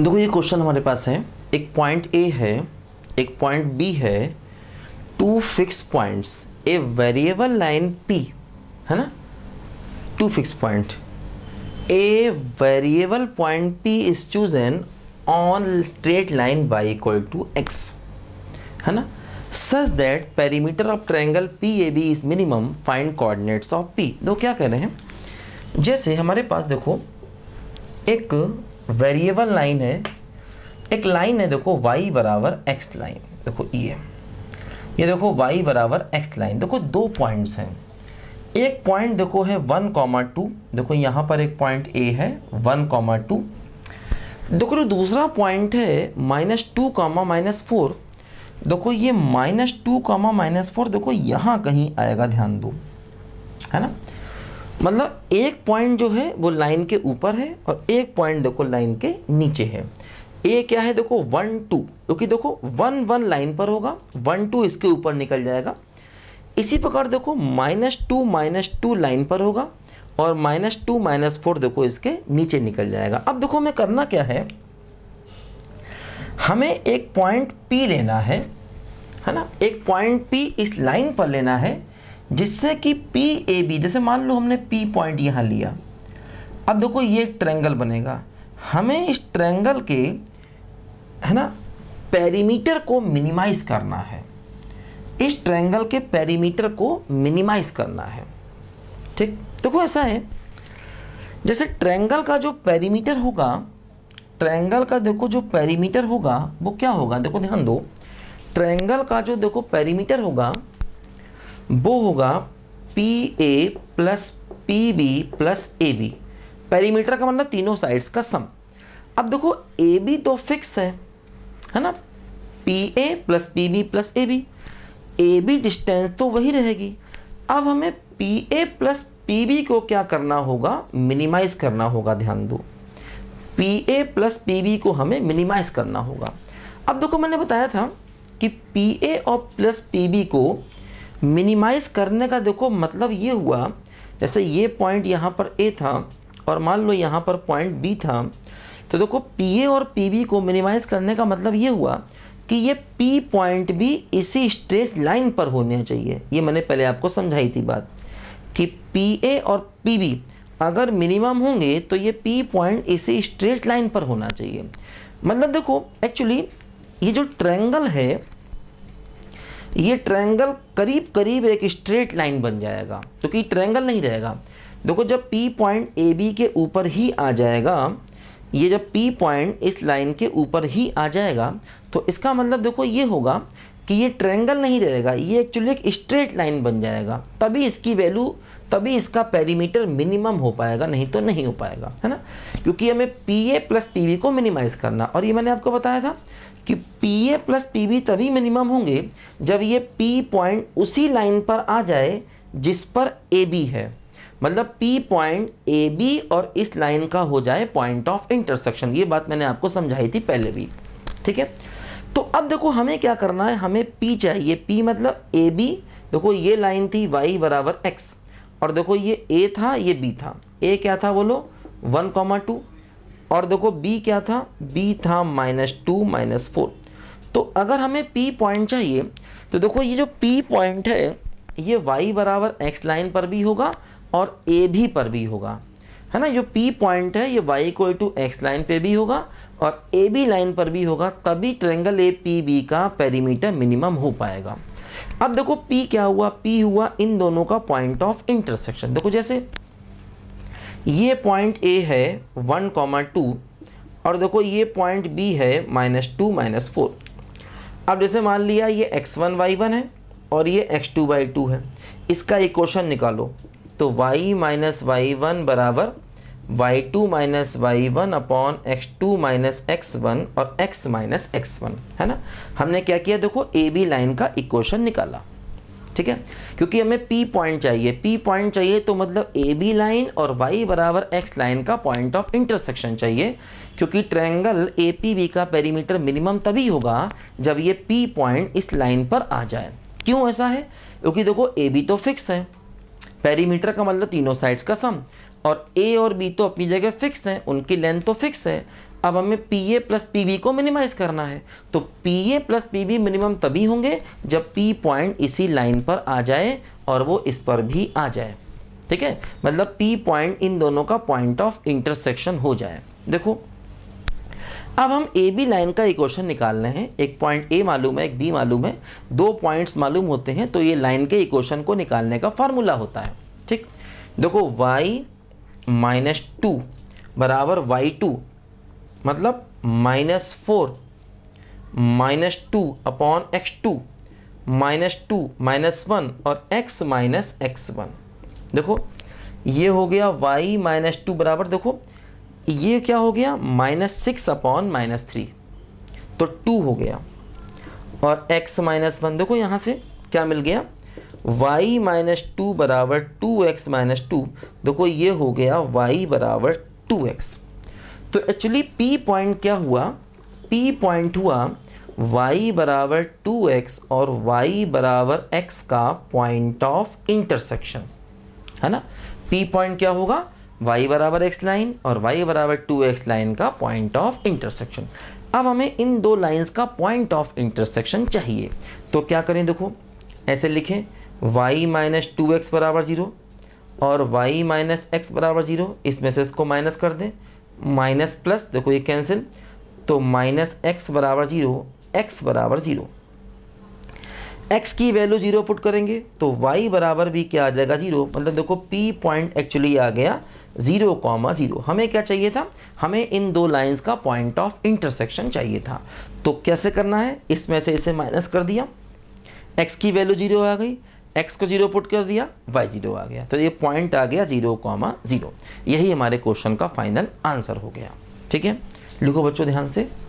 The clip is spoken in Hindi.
देखो ये क्वेश्चन हमारे पास है एक पॉइंट ए है एक पॉइंट बी है two fix points A variable line P है ना two fix point A variable point P is chosen on straight line Y equal to X है ना such that perimeter of triangle P A B is minimum find coordinates of P दो क्या कह रहे हैं जैसे हमारे पास देखो एक वेरिएबल लाइन है एक लाइन है देखो y बराबर एक्स लाइन देखो ये e ये देखो y बराबर एक्स लाइन देखो दो पॉइंट्स हैं एक पॉइंट देखो है वन कॉमा टू देखो यहाँ पर एक पॉइंट ए है वन कॉमा टू देखो जो दूसरा पॉइंट है minus two comma minus four देखो ये minus two comma minus four देखो यहाँ कहीं आएगा ध्यान दो है ना मतलब एक पॉइंट जो है वो लाइन के ऊपर है और एक पॉइंट देखो लाइन के नीचे है ए क्या है देखो वन टू क्योंकि देखो वन वन लाइन पर होगा वन टू इसके ऊपर निकल जाएगा इसी प्रकार देखो minus two minus two line पर होगा और माइनस टू माइनस फोर देखो इसके नीचे निकल जाएगा अब देखो हमें करना क्या है हमें एक पॉइंट पी लेना है है ना एक पॉइंट पी इस लाइन पर लेना है जिससे कि पी ए बी जैसे मान लो हमने पी पॉइंट यहाँ लिया अब देखो ये एक ट्रैंगल बनेगा हमें इस ट्रैंगल के है ना पेरीमीटर को मिनिमाइज करना है इस ट्रैंगल के पेरीमीटर को मिनिमाइज करना है ठीक देखो ऐसा है जैसे ट्रैंगल का जो पेरीमीटर होगा ट्रैंगल का देखो जो पेरीमीटर होगा वो क्या होगा देखो ध्यान दो ट्रैंगल का जो देखो पेरीमीटर होगा वो होगा P A plus P B plus A B perimeter का मतलब तीनों साइड्स का सम अब देखो ए बी तो फिक्स है है ना P A plus P B plus A B A B distance तो वही रहेगी अब हमें P A plus P B को क्या करना होगा मिनिमाइज करना होगा ध्यान दो P A plus P B को हमें मिनिमाइज करना होगा अब देखो मैंने बताया था कि पी ए और प्लस पी बी को मिनिमाइज़ करने का देखो मतलब ये हुआ जैसे ये पॉइंट यहाँ पर ए था और मान लो यहाँ पर पॉइंट बी था तो देखो पी ए और पी बी को मिनिमाइज़ करने का मतलब ये हुआ कि ये पी पॉइंट भी इसी स्ट्रेट लाइन पर होने चाहिए ये मैंने पहले आपको समझाई थी बात कि पी ए और पी बी अगर मिनिमम होंगे तो ये पी पॉइंट इसी स्ट्रेट लाइन पर होना चाहिए मतलब देखो एक्चुअली ये जो ट्रेंगल है ये ट्रायंगल करीब करीब एक स्ट्रेट लाइन बन जाएगा क्योंकि तो ट्रायंगल नहीं रहेगा देखो जब पी पॉइंट ए बी के ऊपर ही आ जाएगा ये जब पी पॉइंट इस लाइन के ऊपर ही आ जाएगा तो इसका मतलब देखो ये होगा कि ये ट्रायंगल नहीं रहेगा ये एक्चुअली एक स्ट्रेट लाइन बन जाएगा तभी इसकी वैल्यू तभी इसका पैरीमीटर मिनिमम हो पाएगा नहीं तो नहीं हो पाएगा है ना क्योंकि हमें पी ए प्लस पी को मिनिमाइज़ करना और ये मैंने आपको बताया था कि P A plus P B तभी मिनिमम होंगे जब ये पी पॉइंट उसी लाइन पर आ जाए जिस पर ए बी है मतलब पी पॉइंट ए बी और इस लाइन का हो जाए पॉइंट ऑफ इंटरसेक्शन ये बात मैंने आपको समझाई थी पहले भी ठीक है तो अब देखो हमें क्या करना है हमें पी चाहिए पी मतलब ए बी देखो ये लाइन थी वाई बराबर एक्स और देखो ये ए था ये बी था ए क्या था बोलो वन कॉमा टू और देखो b क्या था b था माइनस टू माइनस फोर तो अगर हमें p पॉइंट चाहिए तो देखो ये जो p पॉइंट है ये y बराबर एक्स लाइन पर भी होगा और a भी पर भी होगा है ना जो p पॉइंट है ये y equal to x line पे भी होगा और ए बी लाइन पर भी होगा तभी ट्रेंगल ए पी बी का पेरीमीटर मिनिमम हो पाएगा अब देखो P क्या हुआ P हुआ इन दोनों का पॉइंट ऑफ इंटरसेक्शन देखो जैसे ये पॉइंट ए है वन कॉमा टू और देखो ये पॉइंट बी है माइनस टू माइनस फोर अब जैसे मान लिया ये एक्स वन वाई वन है और ये एक्स टू बाई टू है इसका इक्वेशन निकालो तो वाई माइनस वाई वन बराबर Y two minus Y one upon X two minus X one और एक्स माइनस एक्स वन है ना हमने क्या किया देखो ए बी लाइन का इक्वेशन निकाला ठीक है क्योंकि हमें पी पॉइंट चाहिए पी पॉइंट चाहिए तो मतलब ए बी लाइन और वाई बराबर एक्स लाइन का पॉइंट ऑफ इंटरसेक्शन चाहिए क्योंकि ट्रायंगल ए पी बी का पेरीमीटर मिनिमम तभी होगा जब ये पी पॉइंट इस लाइन पर आ जाए क्यों ऐसा है क्योंकि देखो ए बी तो फिक्स है पेरीमीटर का मतलब तीनों साइड्स का सम और ए और बी तो अपनी जगह फिक्स हैं उनकी लेंथ तो फिक्स है अब हमें P A plus P B को मिनिमाइज करना है तो P A plus P B minimum तभी होंगे जब पी पॉइंट इसी लाइन पर आ जाए और वो इस पर भी आ जाए ठीक है मतलब पी पॉइंट इन दोनों का पॉइंट ऑफ इंटरसेक्शन हो जाए देखो अब हम ए बी लाइन का इक्वेशन निकाल रहे हैं एक पॉइंट ए मालूम है एक बी मालूम है दो पॉइंट्स मालूम होते हैं तो ये लाइन के इक्वेशन को निकालने का फार्मूला होता है ठीक देखो y माइनस टू बराबर वाई टू मतलब minus four minus two upon X two minus two minus one और एक्स माइनस एक्स वन देखो ये हो गया वाई माइनस टू बराबर देखो ये क्या हो गया minus six upon minus three तो टू हो गया और एक्स माइनस वन देखो यहाँ से क्या मिल गया वाई माइनस टू बराबर टू एक्स माइनस टू देखो ये हो गया वाई बराबर टू एक्स तो एक्चुअली पी पॉइंट क्या हुआ पी पॉइंट हुआ y बराबर टू एक्स और y बराबर एक्स का पॉइंट ऑफ इंटरसेक्शन है ना p पॉइंट क्या होगा y बराबर एक्स लाइन और y बराबर टू एक्स लाइन का पॉइंट ऑफ इंटरसेक्शन अब हमें इन दो लाइंस का पॉइंट ऑफ इंटरसेक्शन चाहिए तो क्या करें देखो ऐसे लिखें y माइनस टू एक्स बराबर ज़ीरो और y माइनस एक्स बराबर ज़ीरो इसमें से इसको माइनस कर दें माइनस प्लस देखो ये कैंसिल तो माइनस एक्स बराबर जीरो एक्स बराबर जीरो एक्स की वैल्यू जीरो पुट करेंगे तो वाई बराबर भी क्या आ जाएगा जीरो मतलब देखो पी पॉइंट एक्चुअली आ गया जीरो कॉमा जीरो हमें क्या चाहिए था हमें इन दो लाइंस का पॉइंट ऑफ इंटरसेक्शन चाहिए था तो कैसे करना है इसमें से इसे माइनस कर दिया एक्स की वैल्यू जीरो आ गई एक्स को जीरो पुट कर दिया वाई जीरो आ गया तो ये पॉइंट आ गया जीरो कॉमा जीरो यही हमारे क्वेश्चन का फाइनल आंसर हो गया ठीक है लिखो बच्चों ध्यान से